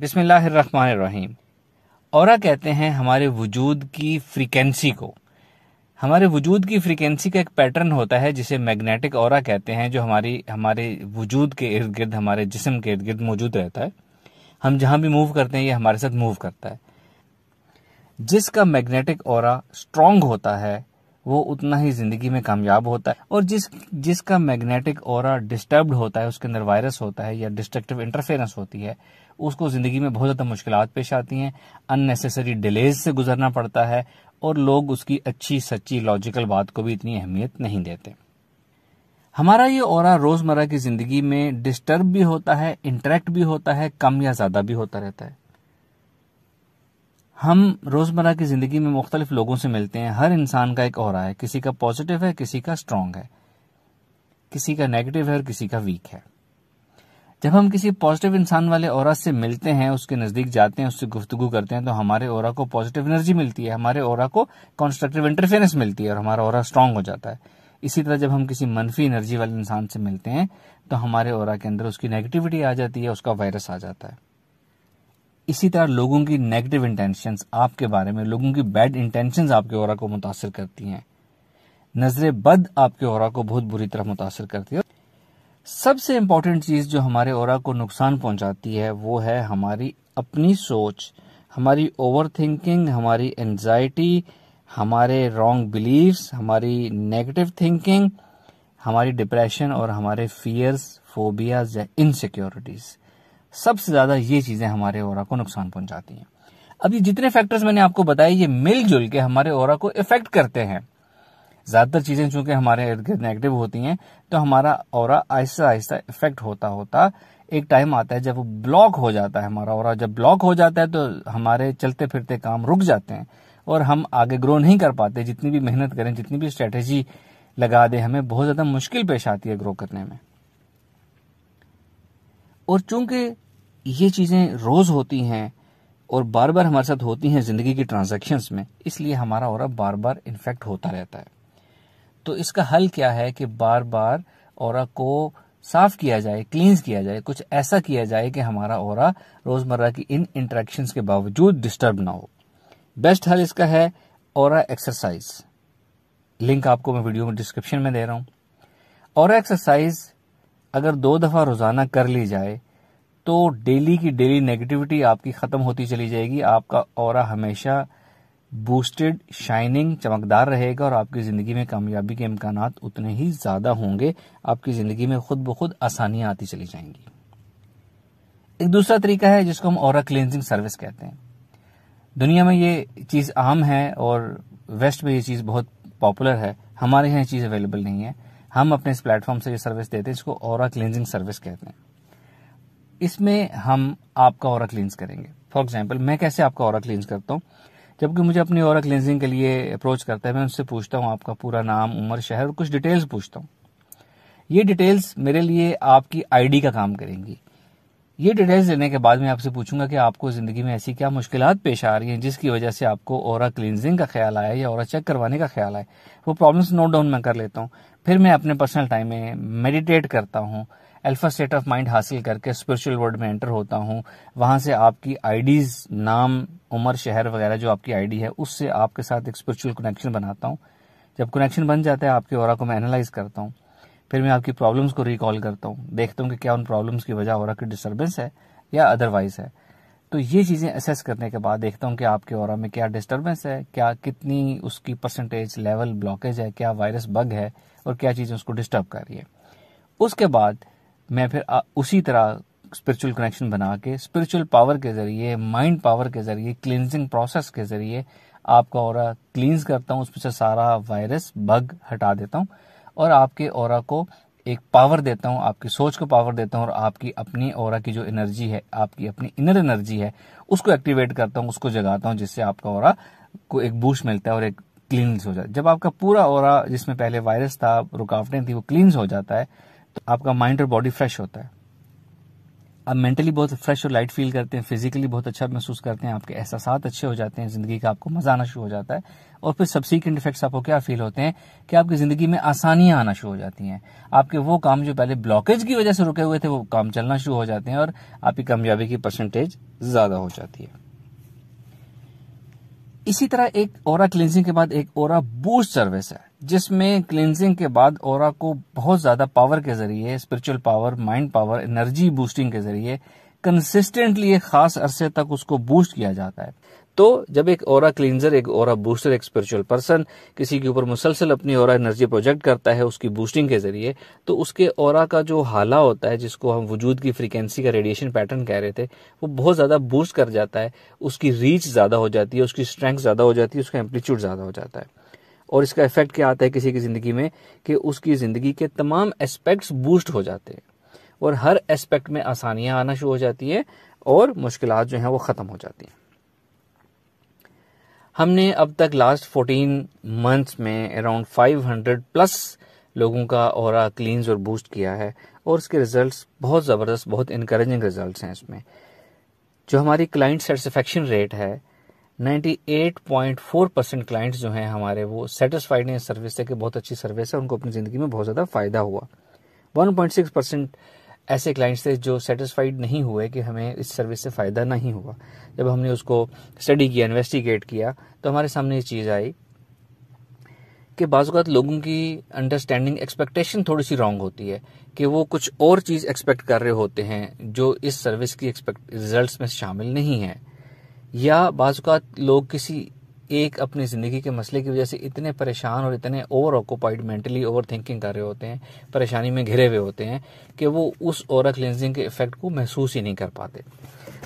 बिसमीम और कहते हैं हमारे वजूद की फ्रीकेंसी को हमारे वजूद की फ्रीकेंसी का एक पैटर्न होता है जिसे मैग्नेटिक और कहते हैं जो हमारी हमारे वजूद के इर्द गिर्द हमारे जिसम के इर्द गिर्द मौजूद रहता है हम जहाँ भी मूव करते हैं ये हमारे साथ मूव करता है जिसका मैग्नेटिक और स्ट्रांग होता है वो उतना ही जिंदगी में कामयाब होता है और जिस जिसका मैग्नेटिक और डिस्टर्ब होता है उसके अंदर वायरस होता है या डिस्ट्रक्टिव इंटरफेरेंस होती है उसको जिंदगी में बहुत ज्यादा मुश्किल पेश आती हैं अननेसेसरी डिलेज से गुजरना पड़ता है और लोग उसकी अच्छी सच्ची लॉजिकल बात को भी इतनी अहमियत नहीं देते हमारा ये और रोजमर्रा की जिंदगी में डिस्टर्ब भी होता है इंटरेक्ट भी होता है कम या ज्यादा भी होता रहता है हम रोज़मर्रा की ज़िंदगी में मुख्तलिफ लोगों से मिलते हैं हर इंसान का एक और है किसी का पॉजिटिव है किसी का स्ट्रांग है किसी का नेगेटिव है और किसी का वीक है जब हम किसी पॉजिटिव इंसान वाले और से मिलते हैं उसके नज़दीक जाते हैं उससे गुफ्तगु करते हैं तो हमारे और को पॉजिटिव एनर्जी मिलती है हमारे और को कॉन्स्ट्रक्टिव इंटरफेरेंस मिलती है और हमारा और स्ट्रांग हो जाता है इसी तरह जब हम किसी मनफी एनर्जी वाले इंसान से मिलते हैं तो हमारे और के अंदर उसकी नेगेटिविटी आ जाती है उसका वायरस आ जाता है इसी तरह लोगों की नेगेटिव इंटेंशन आपके बारे में लोगों की बैड इंटेंशन आपके और को मुतासर करती हैं नजर बद आपके और को बहुत बुरी तरह मुतासर करती है सबसे इम्पोर्टेंट चीज़ जो हमारे और को नुकसान पहुंचाती है वो है हमारी अपनी सोच हमारी ओवर थिंकिंग हमारी एनजाइटी हमारे रॉन्ग बिलीव्स हमारी नेगेटिव थिंकिंग हमारी डिप्रेशन और हमारे फियर्स फोबियाज या इनसिक्योरिटीज़ सबसे ज्यादा ये चीजें हमारे ओरा को नुकसान पहुंचाती हैं अब ये जितने फैक्टर्स मैंने आपको बताए ये मिलजुल के हमारे ओरा को इफेक्ट करते हैं ज्यादातर चीजें चूंकि हमारे इर्द गिर्द नेगेटिव होती हैं तो हमारा और आहिस्ता आहिस्ता इफेक्ट होता होता एक टाइम आता है जब वो ब्लॉक हो जाता है हमारा और जब ब्लॉक हो जाता है तो हमारे चलते फिरते काम रुक जाते हैं और हम आगे ग्रो नहीं कर पाते जितनी भी मेहनत करें जितनी भी स्ट्रेटेजी लगा दें हमें बहुत ज्यादा मुश्किल पेश आती है ग्रो करने में और चूंकि ये चीज़ें रोज़ होती हैं और बार बार हमारे साथ होती हैं ज़िंदगी की ट्रांजेक्शन्स में इसलिए हमारा और बार बार इन्फेक्ट होता रहता है तो इसका हल क्या है कि बार बार और को साफ किया जाए क्लींस किया जाए कुछ ऐसा किया जाए कि हमारा और रोज़मर्रा की इन इंट्रैक्शन के बावजूद डिस्टर्ब ना हो बेस्ट हल इसका है और एक्सरसाइज लिंक आपको मैं वीडियो में डिस्क्रिप्शन में दे रहा हूँ और एक्सरसाइज अगर दो दफ़ा रोज़ाना कर ली जाए तो डेली की डेली नेगेटिविटी आपकी ख़त्म होती चली जाएगी आपका और हमेशा बूस्टेड शाइनिंग चमकदार रहेगा और आपकी ज़िंदगी में कामयाबी के इम्कान उतने ही ज़्यादा होंगे आपकी ज़िंदगी में खुद ब खुद आसानियां आती चली जाएंगी एक दूसरा तरीका है जिसको हम और क्लेंजिंग सर्विस कहते हैं दुनिया में ये चीज़ आम है और वेस्ट में ये चीज़ बहुत पॉपुलर है हमारे यहाँ चीज़ अवेलेबल नहीं है हम अपने इस प्लेटफॉर्म से ये सर्विस देते हैं इसको और क्लिनजिंग सर्विस कहते हैं इसमें हम आपका और क्लींस करेंगे फॉर एग्जाम्पल मैं कैसे आपका और क्लींस करता हूँ जबकि मुझे अपनी और क्लिनजिंग के लिए अप्रोच करता है मैं उनसे पूछता हूँ आपका पूरा नाम उम्र शहर और कुछ डिटेल्स पूछता हूँ ये डिटेल्स मेरे लिए आपकी आईडी का काम करेंगी ये डिटेल्स देने के बाद मैं आपसे पूछूंगा कि आपको जिंदगी में ऐसी क्या मुश्किल पेश आ रही हैं जिसकी वजह से आपको और क्लिनजिंग का ख्याल आया या और चेक करवाने का ख्याल आया वो प्रॉब्लम्स नोट डाउन मैं कर लेता हूँ फिर मैं अपने पर्सनल टाइम में मेडिटेट करता हूँ अल्फा स्टेट ऑफ माइंड हासिल करके स्पिरिचुअल वर्ल्ड में एंटर होता हूँ वहां से आपकी आईडीज नाम उम्र शहर वगैरह जो आपकी आईडी है उससे आपके साथ एक स्पिरिचुअल कनेक्शन बनाता हूँ जब कनेक्शन बन जाता है आपके और को मैं एनालाइज करता हूँ फिर मैं आपकी प्रॉब्लम्स को रिकॉल करता हूँ देखता हूँ कि क्या उन प्रॉब्लम्स की वजह और की डिस्टर्बेंस है या अदरवाइज है तो ये चीज़ें असेस करने के बाद देखता हूँ कि आपके और में क्या डिस्टर्बेंस है क्या कितनी उसकी परसेंटेज लेवल ब्लॉकेज है क्या वायरस बग है और क्या चीज़ें उसको डिस्टर्ब कर रही है उसके बाद मैं फिर उसी तरह स्पिरिचुअल कनेक्शन बना के स्पिरिचुअल पावर के जरिए माइंड पावर के जरिए क्लिनजिंग प्रोसेस के जरिए आपका और क्लींस करता हूँ उसमें से सारा वायरस बग हटा देता हूँ और आपके और को एक पावर देता हूँ आपकी सोच को पावर देता हूँ और आपकी अपनी और की जो एनर्जी है आपकी अपनी इनर एनर्जी है उसको एक्टिवेट करता हूँ उसको जगाता हूँ जिससे आपका और को एक बूस्ट मिलता है और एक क्लीन हो जाता है जब आपका पूरा और जिसमें पहले वायरस था रुकावटें थी वो क्लींस हो जाता है तो आपका माइंड और बॉडी फ्रेश होता है आप मेंटली बहुत फ्रेश और लाइट फील करते हैं फिजिकली बहुत अच्छा महसूस करते हैं आपके एहसास अच्छे हो जाते हैं जिंदगी का आपको मजा आना शुरू हो जाता है और फिर सब्सिक्वेंट इफेक्ट्स आपको क्या फील होते हैं कि आपकी जिंदगी में आसानियां आना शुरू हो जाती हैं आपके वो काम जो पहले ब्लॉकेज की वजह से रुके हुए थे वो काम चलना शुरू हो जाते हैं और आपकी कामयाबी की परसेंटेज ज्यादा हो जाती है इसी तरह एक और क्लिनजिंग के बाद एक और बूस्ट सर्विस है जिसमें क्लिनजिंग के बाद और को बहुत ज़्यादा पावर के जरिए spiritual power mind power energy boosting के जरिए कंसिस्टेंटली एक खास अरसे तक उसको बूस्ट किया जाता है तो जब एक और क्लींजर एक और बूस्टर एक स्पिरिचुअल पर्सन किसी के ऊपर मुसलसल अपनी और एनर्जी प्रोजेक्ट करता है उसकी बूस्टिंग के जरिए तो उसके और का जो हाला होता है जिसको हम वजूद की फ्रीक्वेंसी का रेडिएशन पैटर्न कह रहे थे वो बहुत ज़्यादा बूस्ट कर जाता है उसकी रीच ज़्यादा हो जाती है उसकी स्ट्रेंथ ज़्यादा हो जाती है उसका एम्पलीट्यूड ज़्यादा हो जाता है और इसका इफेक्ट क्या आता है किसी की ज़िंदगी में कि उसकी ज़िंदगी के तमाम एस्पेक्ट्स बूस्ट हो जाते हैं और हर एस्पेक्ट में आसानियाँ आना शुरू हो जाती है और मुश्किल जो हैं वो ख़त्म हो जाती हैं हमने अब तक लास्ट 14 मंथ्स में अराउंड 500 प्लस लोगों का और क्लींस और बूस्ट किया है और उसके रिजल्ट्स बहुत ज़बरदस्त बहुत इनक्रेजिंग रिजल्ट्स हैं इसमें जो हमारी क्लाइंट सेटिस्फेक्शन रेट है 98.4 परसेंट क्लाइंट्स जो हैं हमारे वो सेटिस्फाइड हैं सर्विस से कि बहुत अच्छी सर्विस है उनको अपनी ज़िंदगी में बहुत ज़्यादा फ़ायदा हुआ 1.6 परसेंट ऐसे क्लाइंट्स थे जो सेटिस्फाइड नहीं हुए कि हमें इस सर्विस से फ़ायदा नहीं हुआ जब हमने उसको स्टडी किया इन्वेस्टिगेट किया तो हमारे सामने ये चीज़ आई कि बाज़ात लोगों की अंडरस्टैंडिंग एक्सपेक्टेशन थोड़ी सी रॉन्ग होती है कि वो कुछ और चीज़ एक्सपेक्ट कर रहे होते हैं जो इस सर्विस की एक्सपेक्ट रिजल्ट में शामिल नहीं है या बाज़ात लोग किसी एक अपनी ज़िंदगी के मसले की वजह से इतने परेशान और इतने over occupied mentally overthinking कर रहे होते हैं परेशानी में घिरे हुए होते हैं कि वो उस और क्लेंजिंग के इफ़ेक्ट को महसूस ही नहीं कर पाते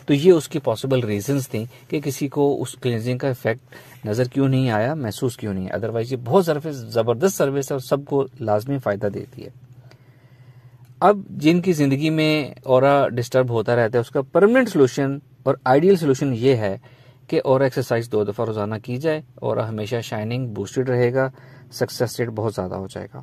तो ये उसकी पॉसिबल रीजंस थी कि किसी को उस क्लिनजिंग का इफेक्ट नज़र क्यों नहीं आया महसूस क्यों नहीं अदरवाइज ये बहुत ज़बरदस्त सर्विस है और सबको लाजमी फ़ायदा देती है अब जिनकी ज़िंदगी में और डिस्टर्ब होता रहता है उसका परमानेंट सोल्यूशन और आइडियल सोल्यूशन ये है कि और एक्सरसाइज दो दफ़ा रोज़ाना की जाए और हमेशा शाइनिंग बूस्टेड रहेगा सक्सेस रेट बहुत ज़्यादा हो जाएगा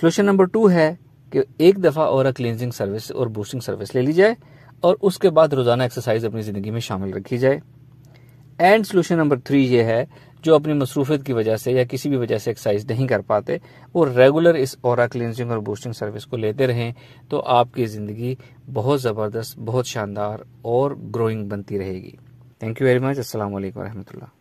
सोल्यूशन नंबर टू है कि एक दफ़ा और क्लिनिंग सर्विस और बूस्टिंग सर्विस ले ली जाए और उसके बाद रोज़ाना एक्सरसाइज अपनी ज़िंदगी में शामिल रखी जाए एंड सोल्यूशन नंबर थ्री ये है जो अपनी मसरूफियत की वजह से या किसी भी वजह से एक्सरसाइज नहीं कर पाते वो रेगुलर इस और क्लिनजिंग और बूस्टिंग सर्विस को लेते रहें तो आपकी ज़िंदगी बहुत ज़बरदस्त बहुत शानदार और ग्रोइंग बनती रहेगी थैंक यू वेरी मच असल वरहमल